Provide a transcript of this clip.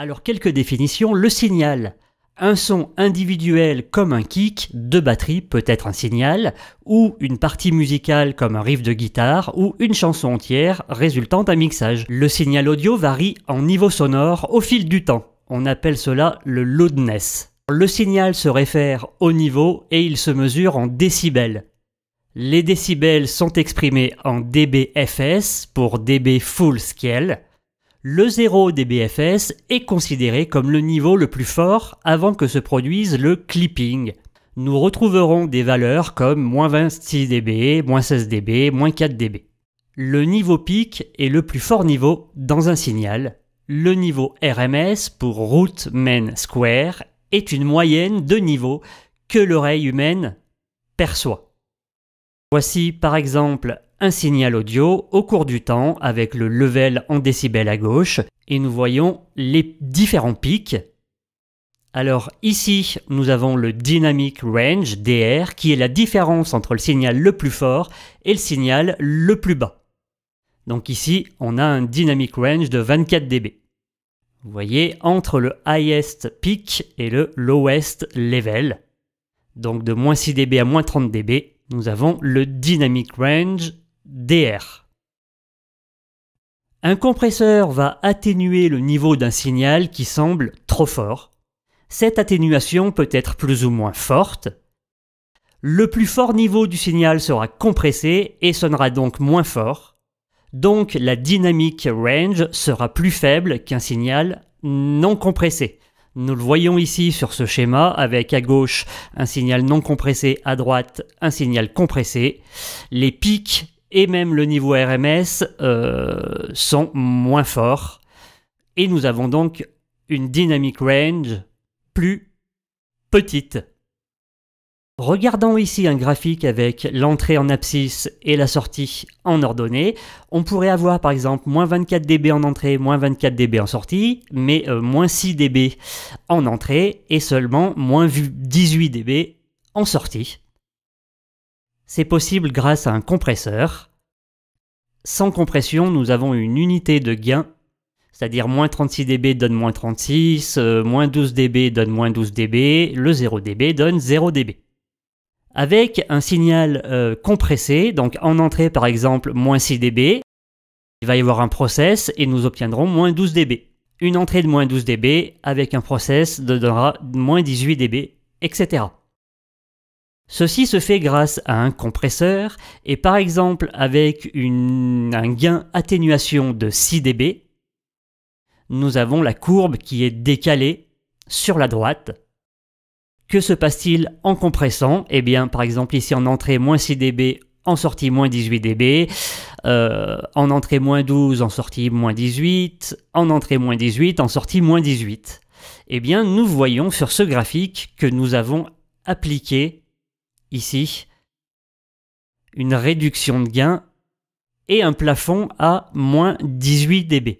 Alors quelques définitions, le signal. Un son individuel comme un kick de batterie peut être un signal, ou une partie musicale comme un riff de guitare, ou une chanson entière résultant d'un mixage. Le signal audio varie en niveau sonore au fil du temps. On appelle cela le loudness. Le signal se réfère au niveau et il se mesure en décibels. Les décibels sont exprimés en dBFS pour dB full scale, le zéro des est considéré comme le niveau le plus fort avant que se produise le clipping. Nous retrouverons des valeurs comme moins 26 dB, moins 16 dB, moins 4 dB. Le niveau pic est le plus fort niveau dans un signal. Le niveau RMS pour root main square est une moyenne de niveau que l'oreille humaine perçoit. Voici par exemple un signal audio au cours du temps avec le level en décibels à gauche et nous voyons les différents pics. Alors ici, nous avons le dynamic range DR qui est la différence entre le signal le plus fort et le signal le plus bas. Donc ici, on a un dynamic range de 24 dB. Vous voyez, entre le highest peak et le lowest level. Donc de moins 6 dB à moins 30 dB, nous avons le dynamic range DR. Un compresseur va atténuer le niveau d'un signal qui semble trop fort. Cette atténuation peut être plus ou moins forte. Le plus fort niveau du signal sera compressé et sonnera donc moins fort. Donc la dynamique range sera plus faible qu'un signal non compressé. Nous le voyons ici sur ce schéma avec à gauche un signal non compressé, à droite un signal compressé. Les pics et même le niveau RMS euh, sont moins forts. Et nous avons donc une dynamic range plus petite. Regardons ici un graphique avec l'entrée en abscisse et la sortie en ordonnée, on pourrait avoir par exemple moins 24 dB en entrée, moins 24 dB en sortie, mais euh, moins 6 dB en entrée et seulement moins 18 dB en sortie. C'est possible grâce à un compresseur. Sans compression, nous avons une unité de gain, c'est-à-dire moins 36 dB donne moins 36, euh, moins 12 dB donne moins 12 dB, le 0 dB donne 0 dB. Avec un signal euh, compressé, donc en entrée par exemple moins 6 dB, il va y avoir un process et nous obtiendrons moins 12 dB. Une entrée de moins 12 dB avec un process donnera moins 18 dB, etc. Ceci se fait grâce à un compresseur et par exemple avec une, un gain atténuation de 6 dB, nous avons la courbe qui est décalée sur la droite. Que se passe-t-il en compressant Eh bien, par exemple, ici en entrée, moins 6 dB, en sortie, moins 18 dB, euh, en entrée, moins 12, en sortie, moins 18, en entrée, moins 18, en sortie, moins 18. Eh bien, nous voyons sur ce graphique que nous avons appliqué ici, une réduction de gain et un plafond à moins 18 dB.